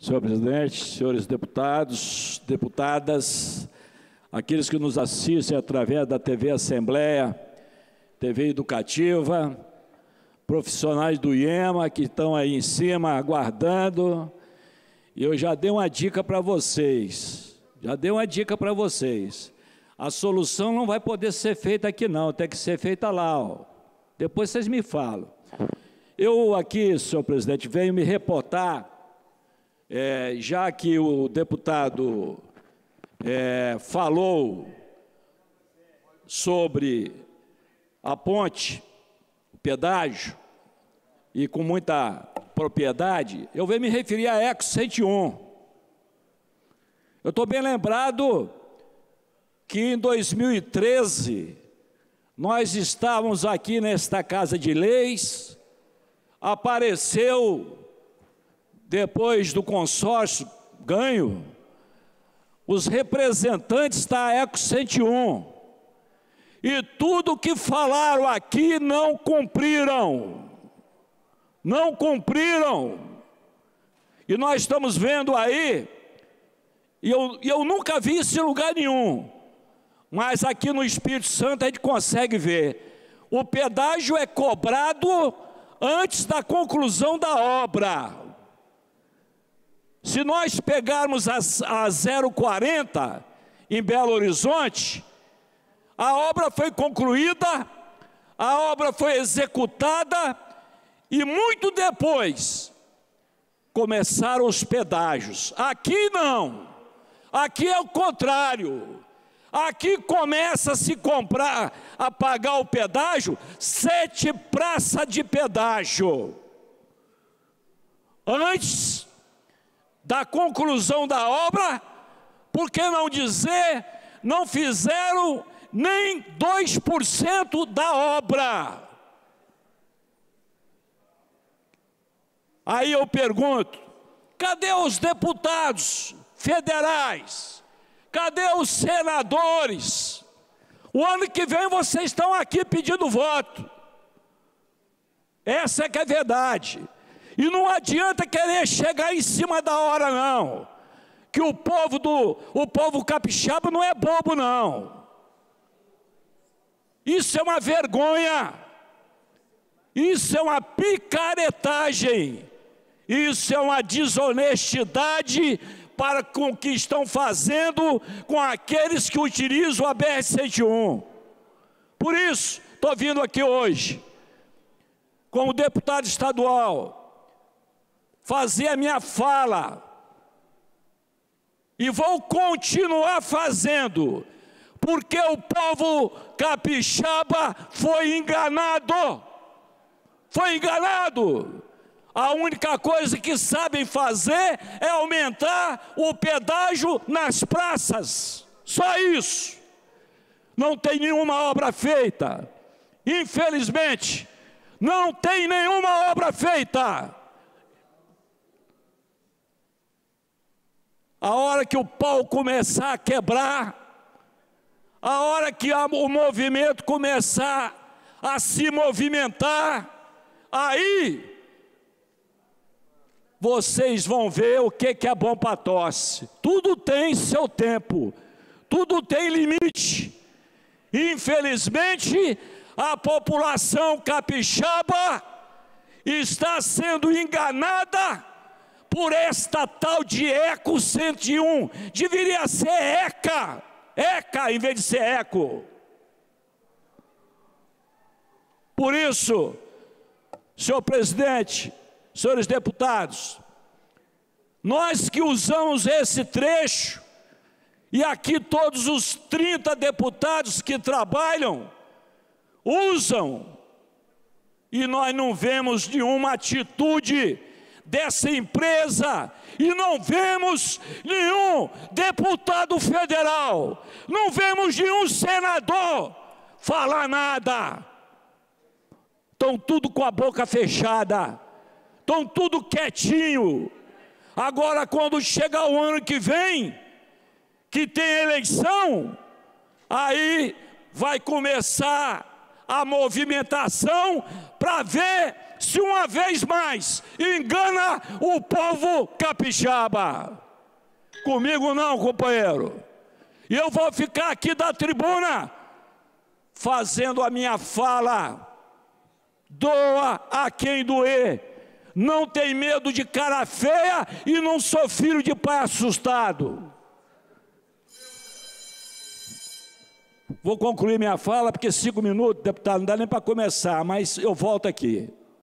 Senhor presidente, senhores deputados, deputadas, aqueles que nos assistem através da TV Assembleia, TV Educativa, profissionais do IEMA que estão aí em cima aguardando. E eu já dei uma dica para vocês. Já dei uma dica para vocês. A solução não vai poder ser feita aqui não, tem que ser feita lá, ó. Depois vocês me falam. Eu aqui, senhor presidente, venho me reportar é, já que o deputado é, falou sobre a ponte, o pedágio, e com muita propriedade, eu venho me referir à Eco 101. Eu estou bem lembrado que em 2013 nós estávamos aqui nesta Casa de Leis, apareceu depois do consórcio ganho, os representantes da Eco 101. E tudo que falaram aqui não cumpriram. Não cumpriram. E nós estamos vendo aí, e eu, eu nunca vi isso em lugar nenhum, mas aqui no Espírito Santo a gente consegue ver. O pedágio é cobrado antes da conclusão da obra. Se nós pegarmos a, a 040 em Belo Horizonte, a obra foi concluída, a obra foi executada e muito depois começaram os pedágios. Aqui não, aqui é o contrário. Aqui começa a se comprar, a pagar o pedágio, sete praças de pedágio. Antes da conclusão da obra, por que não dizer, não fizeram nem 2% da obra? Aí eu pergunto: cadê os deputados federais? Cadê os senadores? O ano que vem vocês estão aqui pedindo voto. Essa é que é a verdade. E não adianta querer chegar em cima da hora, não. Que o povo do o povo capixaba não é bobo, não. Isso é uma vergonha. Isso é uma picaretagem. Isso é uma desonestidade para com o que estão fazendo com aqueles que utilizam a BR-101. Por isso, estou vindo aqui hoje, como deputado estadual, fazer a minha fala e vou continuar fazendo, porque o povo capixaba foi enganado. Foi enganado. A única coisa que sabem fazer é aumentar o pedágio nas praças. Só isso. Não tem nenhuma obra feita. Infelizmente, não tem nenhuma obra feita. a hora que o pau começar a quebrar, a hora que o movimento começar a se movimentar, aí vocês vão ver o que, é bom para tosse. Tudo tem seu tempo, tudo tem limite. Infelizmente, a população capixaba está sendo enganada por esta tal de Eco 101, deveria ser ECA, ECA em vez de ser ECO. Por isso, senhor presidente, senhores deputados, nós que usamos esse trecho, e aqui todos os 30 deputados que trabalham, usam, e nós não vemos nenhuma atitude dessa empresa e não vemos nenhum deputado federal, não vemos nenhum senador falar nada. Estão tudo com a boca fechada, estão tudo quietinho. Agora, quando chegar o ano que vem, que tem eleição, aí vai começar a movimentação para ver se uma vez mais engana o povo capixaba. Comigo não, companheiro. E eu vou ficar aqui da tribuna fazendo a minha fala. Doa a quem doer. Não tem medo de cara feia e não sou filho de pai assustado. Vou concluir minha fala, porque cinco minutos, deputado, não dá nem para começar, mas eu volto aqui.